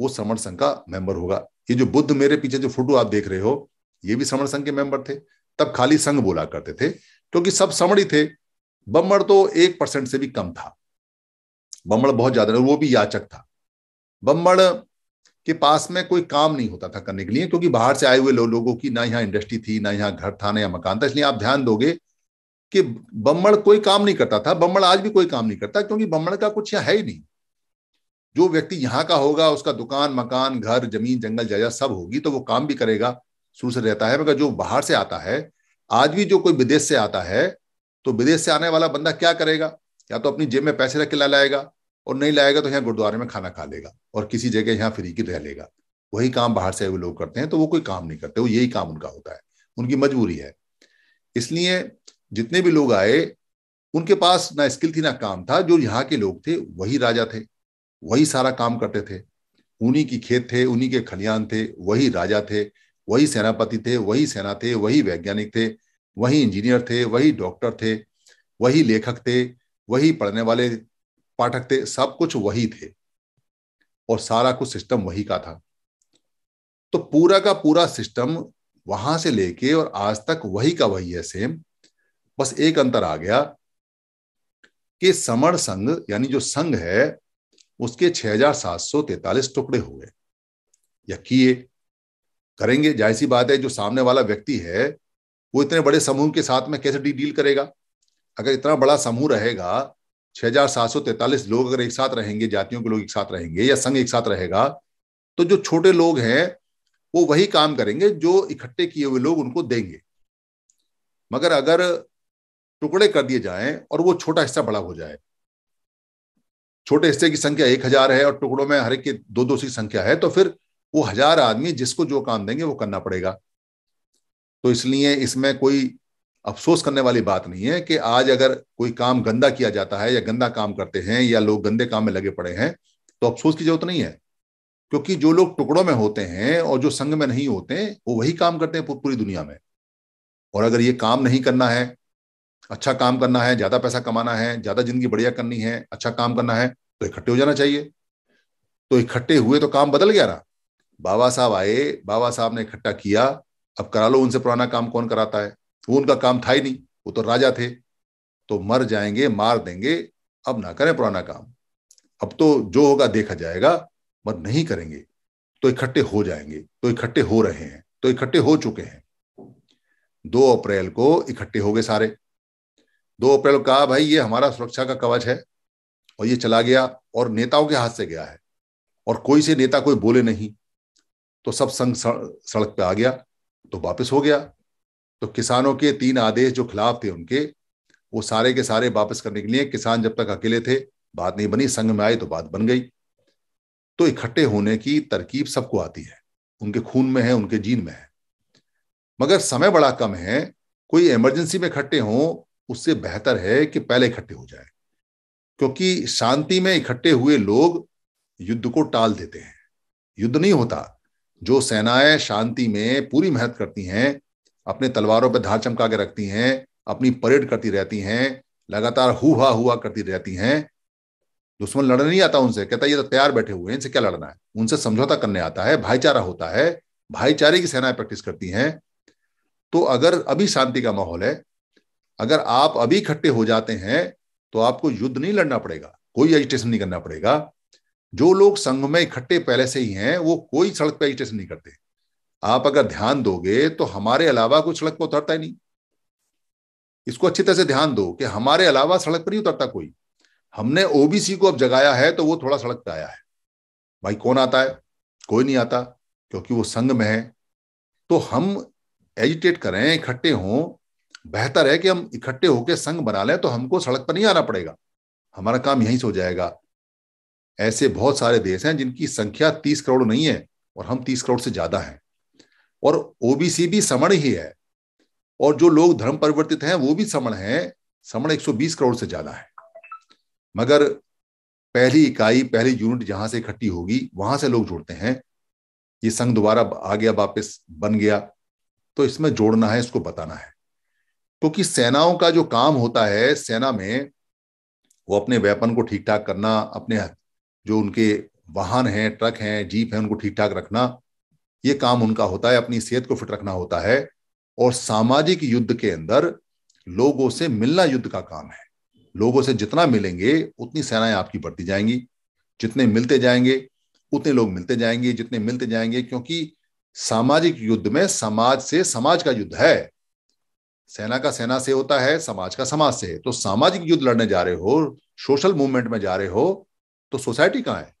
वो समण संघ का मेंबर होगा ये जो बुद्ध मेरे पीछे जो फोटो आप देख रहे हो ये भी समण संघ के मेंबर थे तब खाली संघ बोला करते थे क्योंकि सब समण ही थे बम्बड़ तो एक परसेंट से भी कम था बम्बड़ बहुत ज्यादा वो भी याचक था बम्बड़ के पास में कोई काम नहीं होता था करने के लिए क्योंकि बाहर से आए हुए लो, लोगों की ना यहाँ इंडस्ट्री थी ना यहाँ घर था ना यहाँ मकान था इसलिए आप ध्यान दोगे कि बम्बड़ कोई काम नहीं करता था बम्बड़ आज भी कोई काम नहीं करता क्योंकि बम्बड़ का कुछ यहाँ है ही नहीं जो व्यक्ति यहाँ का होगा उसका दुकान मकान घर जमीन जंगल जायदाद सब होगी तो वो काम भी करेगा शुरू से रहता है मगर जो बाहर से आता है आज भी जो कोई विदेश से आता है तो विदेश से आने वाला बंदा क्या करेगा या तो अपनी जेब में पैसे रख के ला लाएगा और नहीं लाएगा तो यहाँ गुरुद्वारे में खाना खा लेगा और किसी जगह यहाँ फ्री की रह लेगा वही काम बाहर से हुए लोग करते हैं तो वो कोई काम नहीं करते वो यही काम उनका होता है उनकी मजबूरी है इसलिए जितने भी लोग आए उनके पास ना स्किल थी ना काम था जो यहाँ के लोग थे वही राजा थे वही सारा काम करते थे उन्हीं की खेत थे उन्हीं के खलियान थे वही राजा थे वही सेनापति थे वही सेना थे वही वैज्ञानिक थे वही इंजीनियर थे वही डॉक्टर थे वही लेखक थे वही पढ़ने वाले पाठक थे सब कुछ वही थे और सारा कुछ सिस्टम वही का था तो पूरा का पूरा सिस्टम वहां से लेके और आज तक वही का वही है सेम बस एक अंतर आ गया कि समण संघ यानी जो संघ है उसके 6743 टुकड़े हुए या किए करेंगे जाहिर सी बात है जो सामने वाला व्यक्ति है वो इतने बड़े समूह के साथ में कैसे डील करेगा अगर इतना बड़ा समूह रहेगा छह हजार सात सौ तैतालीस लोग अगर एक साथ रहेंगे जातियों के लोग एक साथ रहेंगे या संघ एक साथ रहेगा तो जो छोटे लोग हैं वो वही काम करेंगे जो इकट्ठे किए हुए लोग उनको देंगे मगर अगर टुकड़े कर दिए जाएं और वो छोटा हिस्सा बड़ा हो जाए छोटे हिस्से की संख्या एक हजार है और टुकड़ों में हर एक दो दो सी संख्या है तो फिर वो हजार आदमी जिसको जो काम देंगे वो करना पड़ेगा तो इसलिए इसमें कोई अफसोस करने वाली बात नहीं है कि आज अगर कोई काम गंदा किया जाता है या गंदा काम करते हैं या लोग गंदे काम में लगे पड़े हैं तो अफसोस की जरूरत नहीं है क्योंकि जो लोग टुकड़ों में होते हैं और जो संघ में नहीं होते वो वही काम करते हैं पूरी दुनिया में और अगर ये काम नहीं करना है अच्छा काम करना है ज्यादा पैसा कमाना है ज्यादा जिंदगी बढ़िया करनी है अच्छा काम करना है तो इकट्ठे हो जाना चाहिए तो इकट्ठे हुए तो काम बदल गया ना बाबा साहब आए बाबा साहब ने इकट्ठा किया अब करा लो उनसे पुराना काम कौन कराता है वो उनका काम था ही नहीं वो तो राजा थे तो मर जाएंगे मार देंगे अब ना करें पुराना काम अब तो जो होगा देखा जाएगा मत नहीं करेंगे तो इकट्ठे हो जाएंगे तो इकट्ठे हो रहे हैं तो इकट्ठे हो चुके हैं दो अप्रैल को इकट्ठे हो गए सारे दो अप्रैल कहा भाई ये हमारा सुरक्षा का कवच है और ये चला गया और नेताओं के हाथ से गया है और कोई से नेता कोई बोले नहीं तो सब संघ सड़क पे आ गया तो वापस हो गया तो किसानों के तीन आदेश जो खिलाफ थे उनके वो सारे के सारे वापस करने के लिए किसान जब तक अकेले थे बात नहीं बनी संघ में आए तो बात बन गई तो इकट्ठे होने की तरकीब सबको आती है उनके खून में है उनके जीन में है मगर समय बड़ा कम है कोई इमरजेंसी में इकट्ठे हों उससे बेहतर है कि पहले इकट्ठे हो जाए क्योंकि शांति में इकट्ठे हुए लोग युद्ध को टाल देते हैं युद्ध नहीं होता जो सेनाएं शांति में पूरी मेहनत करती हैं अपने तलवारों पर धार चमका के रखती हैं अपनी परेड करती रहती हैं लगातार हुआ हुआ करती रहती हैं दुश्मन लड़ने नहीं आता उनसे कहता ये तो तैयार बैठे हुए हैं इनसे क्या लड़ना है उनसे समझौता करने आता है भाईचारा होता है भाईचारे की सेनाएं प्रैक्टिस करती हैं तो अगर अभी शांति का माहौल है अगर आप अभी इकट्ठे हो जाते हैं तो आपको युद्ध नहीं लड़ना पड़ेगा कोई एजिटेशन नहीं करना पड़ेगा जो लोग संघ में इकट्ठे पहले से ही हैं वो कोई सड़क पर एजिटेशन नहीं करते आप अगर ध्यान दोगे तो हमारे अलावा कोई सड़क पर उतरता ही नहीं इसको अच्छी तरह से ध्यान दो कि हमारे अलावा सड़क पर नहीं उतरता कोई हमने ओबीसी को अब जगाया है तो वो थोड़ा सड़क पर आया है भाई कौन आता है कोई नहीं आता क्योंकि वो संघ में है तो हम एजिटेट करें इकट्ठे हों बेहतर है कि हम इकट्ठे होकर संघ बना लें तो हमको सड़क पर नहीं आना पड़ेगा हमारा काम यहीं से हो जाएगा ऐसे बहुत सारे देश हैं जिनकी संख्या तीस करोड़ नहीं है और हम तीस करोड़ से ज्यादा हैं और ओबीसी भी समण ही है और जो लोग धर्म परिवर्तित हैं वो भी समण हैं समण 120 करोड़ से ज्यादा है मगर पहली इकाई पहली यूनिट जहां से इकट्ठी होगी वहां से लोग जुड़ते हैं ये संघ दोबारा आ गया वापस बन गया तो इसमें जोड़ना है इसको बताना है क्योंकि तो सेनाओं का जो काम होता है सेना में वो अपने वेपन को ठीक ठाक करना अपने जो उनके वाहन हैं ट्रक हैं जीप हैं उनको ठीक ठाक रखना ये काम उनका होता है अपनी सेहत को फिट रखना होता है और सामाजिक युद्ध के अंदर लोगों से मिलना युद्ध का काम है लोगों से जितना मिलेंगे उतनी सेनाएं आपकी बढ़ती जाएंगी जितने मिलते जाएंगे उतने लोग मिलते जाएंगे जितने मिलते जाएंगे क्योंकि सामाजिक युद्ध में समाज से समाज का युद्ध है सेना का सेना से होता है समाज का समाज से तो सामाजिक युद्ध लड़ने जा रहे हो सोशल मूवमेंट में जा रहे हो तो सोसाइटी कहाँ है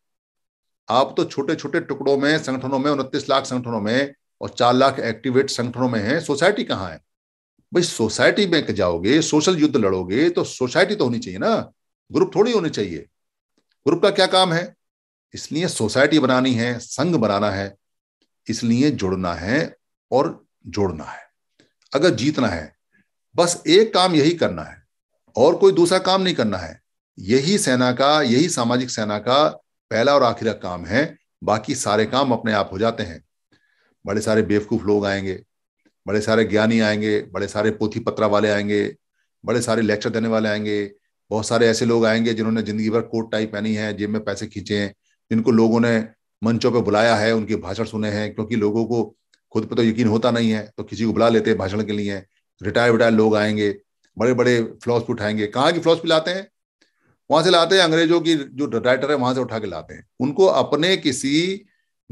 आप तो छोटे छोटे टुकड़ों में संगठनों में उनतीस लाख संगठनों में और चार लाख एक्टिवेट संगठनों में है सोसाइटी कहाँ है भाई सोसाइटी में जाओगे सोशल युद्ध लड़ोगे तो सोसाइटी तो होनी चाहिए ना ग्रुप थोड़ी होनी चाहिए ग्रुप का क्या काम है इसलिए सोसाइटी बनानी है संघ बनाना है इसलिए जुड़ना है और जोड़ना है अगर जीतना है बस एक काम यही करना है और कोई दूसरा काम नहीं करना है यही सेना का यही सामाजिक सेना का पहला और आखिरा काम है बाकी सारे काम अपने आप हो जाते हैं बड़े सारे बेवकूफ लोग आएंगे बड़े सारे ज्ञानी आएंगे बड़े सारे पोथी पत्रा वाले आएंगे बड़े सारे लेक्चर देने वाले आएंगे बहुत सारे ऐसे लोग आएंगे जिन्होंने जिंदगी भर कोट टाई पहनी है जेब में पैसे खींचे हैं जिनको लोगों ने मंचों पर बुलाया है उनके भाषण सुने हैं क्योंकि लोगों को खुद पर तो यकीन होता नहीं है तो किसी को बुला लेते हैं भाषण के लिए रिटायर विटायर लोग आएंगे बड़े बड़े फ्लॉस उठाएंगे कहाँ की फ्लॉस लाते हैं वहां से लाते हैं अंग्रेजों की जो राइटर है वहां से उठा के लाते हैं उनको अपने किसी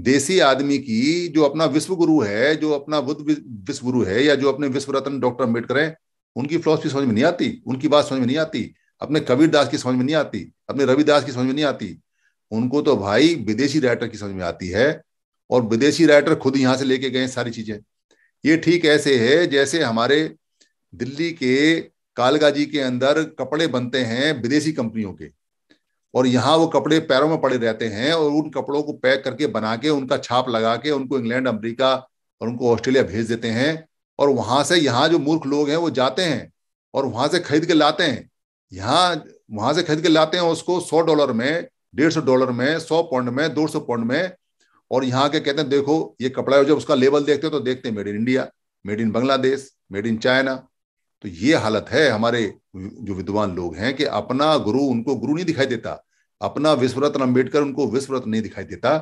देसी आदमी की जो अपना विश्व गुरु है जो अपना बुद्ध विश्व गुरु है या जो अपने विश्व रत्न डॉक्टर अम्बेडकर है उनकी फिलोसफी समझ में नहीं आती उनकी बात समझ में नहीं आती अपने कबीर दास की समझ में नहीं आती अपने रविदास की समझ में नहीं आती उनको तो भाई विदेशी राइटर की समझ में आती है और विदेशी राइटर खुद यहां से लेके गए सारी चीजें ये ठीक ऐसे है जैसे हमारे दिल्ली के कालगाजी के अंदर कपड़े बनते हैं विदेशी कंपनियों के और यहाँ वो कपड़े पैरों में पड़े रहते हैं और उन कपड़ों को पैक करके बना के उनका छाप लगा के उनको इंग्लैंड अमेरिका और उनको ऑस्ट्रेलिया भेज देते हैं और वहां से यहाँ जो मूर्ख लोग हैं वो जाते हैं और वहां से खरीद के लाते हैं यहाँ वहां से खरीद के लाते हैं उसको सौ डॉलर में डेढ़ सौ डॉलर में सौ पौंड में दो सौ पौंड में और यहाँ के कहते हैं देखो ये कपड़ा जब उसका लेवल देखते हो तो देखते हैं made in India made in Bangladesh made in China तो ये हालत है हमारे जो विद्वान लोग हैं कि अपना गुरु उनको गुरु नहीं दिखाई देता अपना विश्वरत्न अम्बेडकर उनको विश्वरत्न नहीं दिखाई देता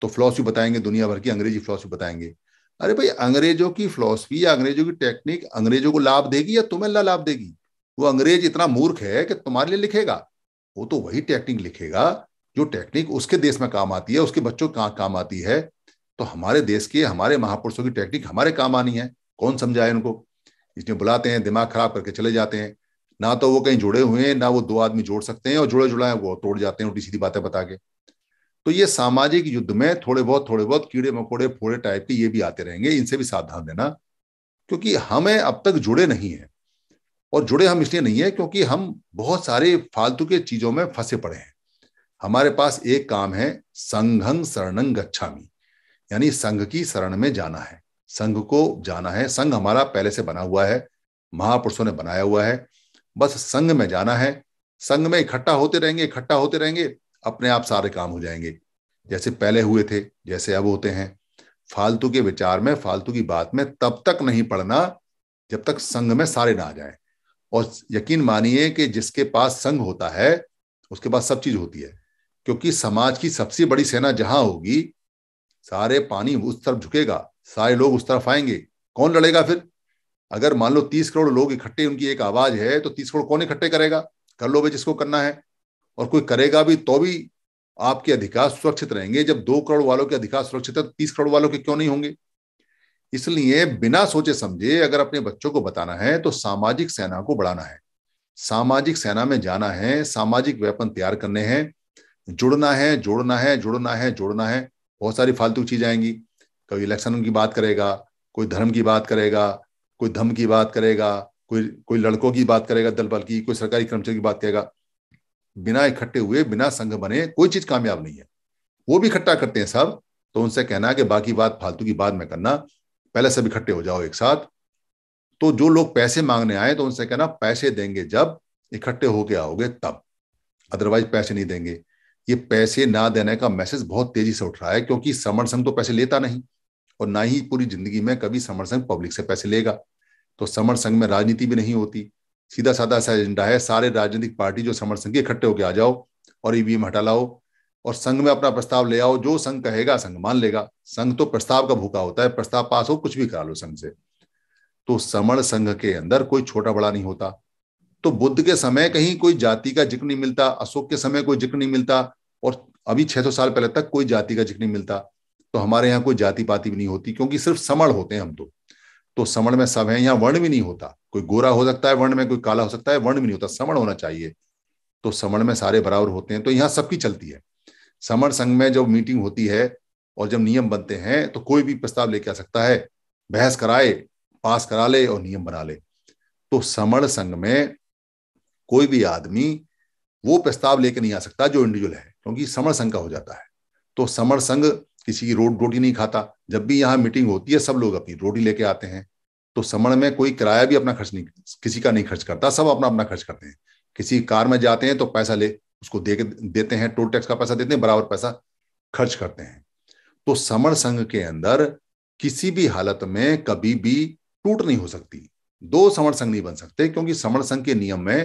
तो फिलोसफी बताएंगे दुनिया भर की अंग्रेजी फिलोसफी बताएंगे अरे भाई अंग्रेजों की फिलोसफी या अंग्रेजों की टेक्निक अंग्रेजों को लाभ देगी या तुम्हें लाभ देगी वो अंग्रेज इतना मूर्ख है कि तुम्हारे लिए लिखेगा वो तो वही टेक्निक लिखेगा जो टेक्निक उसके देश में काम आती है उसके बच्चों का काम आती है तो हमारे देश के हमारे महापुरुषों की टेक्निक हमारे काम आनी है कौन समझाए उनको इसलिए बुलाते हैं दिमाग खराब करके चले जाते हैं ना तो वो कहीं जुड़े हुए हैं ना वो दो आदमी जोड़ सकते हैं और जुड़े जुड़ाए वो तोड़ जाते हैं उल्टी सीधी बातें बता के तो ये सामाजिक युद्ध में थोड़े बहुत थोड़े बहुत कीड़े मकोड़े फोड़े टाइप के ये भी आते रहेंगे इनसे भी सावधान देना क्योंकि हमें अब तक जुड़े नहीं है और जुड़े हम इसलिए नहीं है क्योंकि हम बहुत सारे फालतू के चीजों में फंसे पड़े हैं हमारे पास एक काम है संघंग शरणंग गच्छामी यानी संघ की शरण में जाना है संघ को जाना है संघ हमारा पहले से बना हुआ है महापुरुषों ने बनाया हुआ है बस संघ में जाना है संघ में इकट्ठा होते रहेंगे इकट्ठा होते रहेंगे अपने आप सारे काम हो जाएंगे जैसे पहले हुए थे जैसे अब होते हैं फालतू के विचार में फालतू की बात में तब तक नहीं पढ़ना जब तक संघ में सारे ना आ जाए और यकीन मानिए कि जिसके पास संघ होता है उसके पास सब चीज होती है क्योंकि समाज की सबसे बड़ी सेना जहां होगी सारे पानी उस तरफ झुकेगा सारे लोग उस तरफ आएंगे कौन लड़ेगा फिर अगर मान लो तीस करोड़ लोग इकट्ठे उनकी एक आवाज है तो तीस करोड़ कौन इकट्ठे करेगा कर लो भाई जिसको करना है और कोई करेगा भी तो भी आपके अधिकार सुरक्षित रहेंगे जब दो करोड़ वालों के अधिकार सुरक्षित है तो तीस करोड़ वालों के क्यों नहीं होंगे इसलिए बिना सोचे समझे अगर अपने बच्चों को बताना है तो सामाजिक सेना को बढ़ाना है सामाजिक सेना में जाना है सामाजिक वेपन तैयार करने हैं जुड़ना है जोड़ना है जुड़ना है जोड़ना है बहुत सारी फालतू चीजें आएंगी कभी इलेक्शन की बात करेगा कोई धर्म की बात करेगा कोई धम की बात करेगा कोई कोई लड़कों की बात करेगा दल बल की कोई सरकारी कर्मचारी की बात करेगा बिना इकट्ठे हुए बिना संघ बने कोई चीज कामयाब नहीं है वो भी इकट्ठा करते हैं सब तो उनसे कहना कि बाकी बात फालतू की बात में करना पहले सब इकट्ठे हो जाओ एक साथ तो जो लोग पैसे मांगने आए तो उनसे कहना पैसे देंगे जब इकट्ठे होके आओगे तब अदरवाइज पैसे नहीं देंगे ये पैसे ना देने का मैसेज बहुत तेजी से उठ रहा है क्योंकि समर्थ संघ तो पैसे लेता नहीं और ना ही पूरी जिंदगी में कभी समर संघ पब्लिक से पैसे लेगा तो समर संघ में राजनीति भी नहीं होती सीधा साधा सा एजेंडा है सारे राजनीतिक पार्टी जो समर संघ के इकट्ठे होकर आ जाओ और ईवीएम हटा लाओ और संघ में अपना प्रस्ताव ले आओ जो संघ कहेगा संघ मान लेगा संघ तो प्रस्ताव का भूखा होता है प्रस्ताव पास हो कुछ भी करा लो संघ से तो समण संघ के अंदर कोई छोटा बड़ा नहीं होता तो बुद्ध के समय कहीं कोई जाति का जिक्र नहीं मिलता अशोक के समय कोई जिक्र नहीं मिलता और अभी 600 साल पहले तक कोई जाति का जिक्र नहीं मिलता तो हमारे यहाँ कोई जाति पाति भी नहीं होती क्योंकि सिर्फ समण होते हैं हम तो तो समण में सब है यहाँ वर्ण भी नहीं होता कोई गोरा हो सकता है वर्ण में कोई काला हो सकता है वर्ण भी नहीं होता समण होना चाहिए तो समण में सारे बराबर होते हैं तो यहाँ सबकी चलती है समण संघ में जब मीटिंग होती है और जब नियम बनते हैं तो कोई भी प्रस्ताव लेके आ सकता है बहस कराए पास करा ले और नियम बना ले तो समण संघ में कोई भी आदमी वो प्रस्ताव लेके नहीं आ सकता जो इंडिविजुअल है क्योंकि समण संघ का हो जाता है तो समण संघ किसी की रोड रोटी नहीं खाता जब भी यहाँ मीटिंग होती है सब लोग अपनी रोटी लेके आते हैं तो समण में कोई किराया भी अपना खर्च नहीं किसी का नहीं खर्च करता सब अपना अपना खर्च करते हैं किसी कार में जाते हैं तो पैसा ले उसको दे देते हैं टोल टैक्स का पैसा देते हैं बराबर पैसा खर्च करते हैं तो समण संघ के अंदर किसी भी हालत में कभी भी टूट नहीं हो सकती दो समण संघ नहीं बन सकते क्योंकि समण संघ के नियम में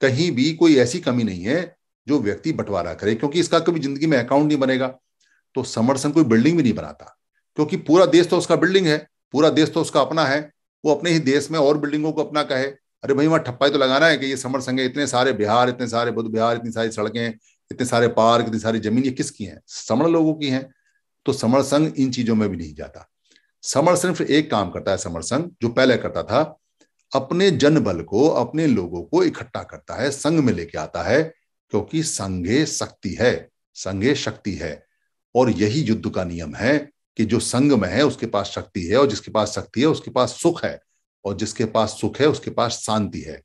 कहीं भी कोई ऐसी कमी नहीं है जो व्यक्ति बंटवारा करे क्योंकि इसका कभी जिंदगी में अकाउंट नहीं बनेगा तो समर कोई बिल्डिंग भी नहीं बनाता क्योंकि पूरा देश तो उसका बिल्डिंग है पूरा देश तो उसका अपना है वो अपने ही देश में और बिल्डिंगों को अपना कहे अरे भाई वहां ठप्पाई तो लगाना है कि ये समर संघ इतने सारे बिहार इतने सारे बुद्ध बिहार इतनी सारी सड़कें इतने सारे पार्क इतनी सारी जमीन ये किसकी हैं समर्ण लोगों की हैं तो समर संघ इन चीजों में भी नहीं जाता समर सिर्फ एक काम करता है समर संघ जो पहले करता था अपने जन बल को अपने लोगों को इकट्ठा करता है संघ में लेके आता है क्योंकि संघे शक्ति है संघे शक्ति है और यही युद्ध का नियम है कि जो संग में है उसके पास शक्ति है और जिसके पास शक्ति है उसके पास सुख है और जिसके पास सुख है उसके पास शांति है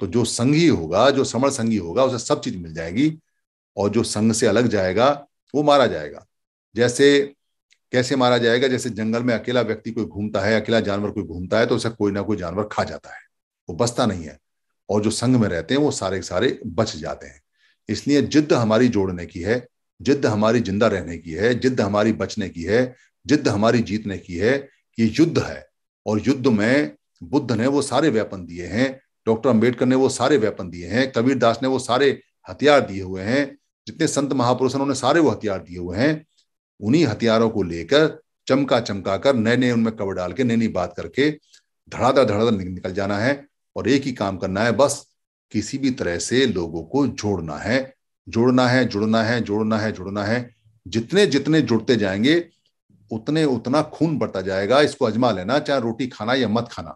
तो जो संगी होगा जो समर संगी होगा उसे सब चीज मिल जाएगी और जो संग से अलग जाएगा वो मारा जाएगा जैसे कैसे मारा जाएगा जैसे जंगल में अकेला व्यक्ति कोई घूमता है अकेला जानवर कोई घूमता है तो उसे कोई ना कोई जानवर खा जाता है वो बचता नहीं है और जो संग में रहते हैं वो सारे सारे बच जाते हैं इसलिए जिद्द हमारी जोड़ने की है जिद्द हमारी जिंदा रहने की है जिद्द हमारी बचने की है जिद्द हमारी जीतने की है ये युद्ध है और युद्ध में बुद्ध ने वो सारे व्यापन दिए हैं डॉक्टर अंबेडकर ने वो सारे व्यापन दिए हैं कबीर दास ने वो सारे हथियार दिए हुए हैं जितने संत महापुरुष उन्होंने सारे वो हथियार दिए हुए हैं उन्हीं हथियारों को लेकर चमका चमका कर नए नए उनमें कवर डाल के नई नई बात करके धड़ाधड़ धड़ाधड़ निकल जाना है और एक ही काम करना है बस किसी भी तरह से लोगों को जोड़ना है जुड़ना है जुड़ना है जुड़ना है जुड़ना है जितने जितने जुड़ते जाएंगे उतने उतना खून बढ़ता जाएगा इसको अजमा लेना चाहे रोटी खाना या मत खाना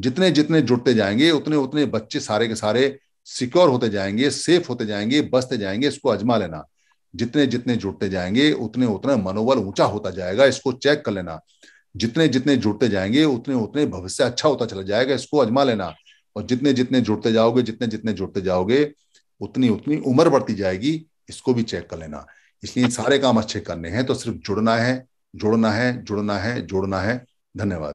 जितने जितने जुड़ते जाएंगे उतने उतने बच्चे सारे के सारे सिक्योर होते जाएंगे सेफ होते जाएंगे बसते जाएंगे इसको अजमा लेना जितने जितने जुड़ते जाएंगे उतने उतने मनोबल ऊंचा होता जाएगा इसको चेक कर लेना जितने जितने जुड़ते जाएंगे उतने उतने भविष्य अच्छा होता चला जाएगा इसको अजमा लेना और जितने जितने जुड़ते जाओगे जितने जितने जुड़ते जाओगे उतनी उतनी उम्र बढ़ती जाएगी इसको भी चेक कर लेना इसलिए सारे काम अच्छे करने हैं तो सिर्फ जुड़ना है जुड़ना है जुड़ना है जुड़ना है धन्यवाद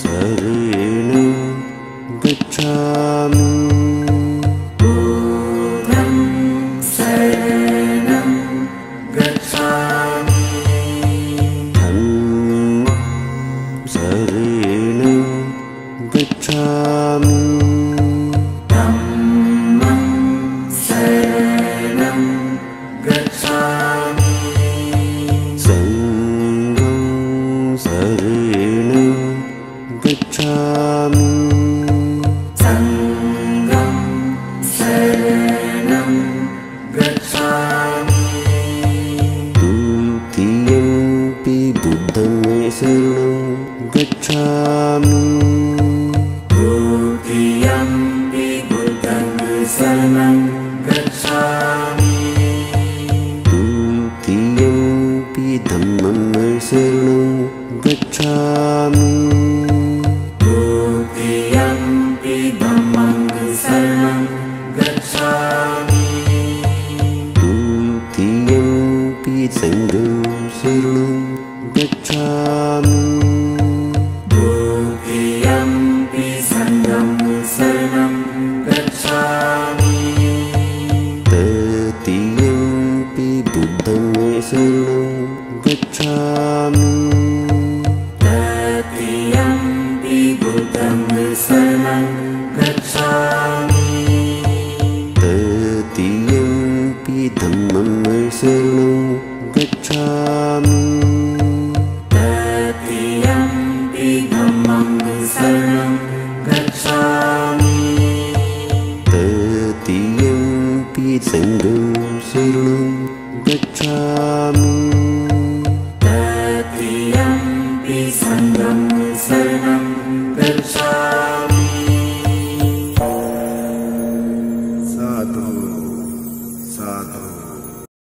सरे गच्छा मे शरणं गच्छामि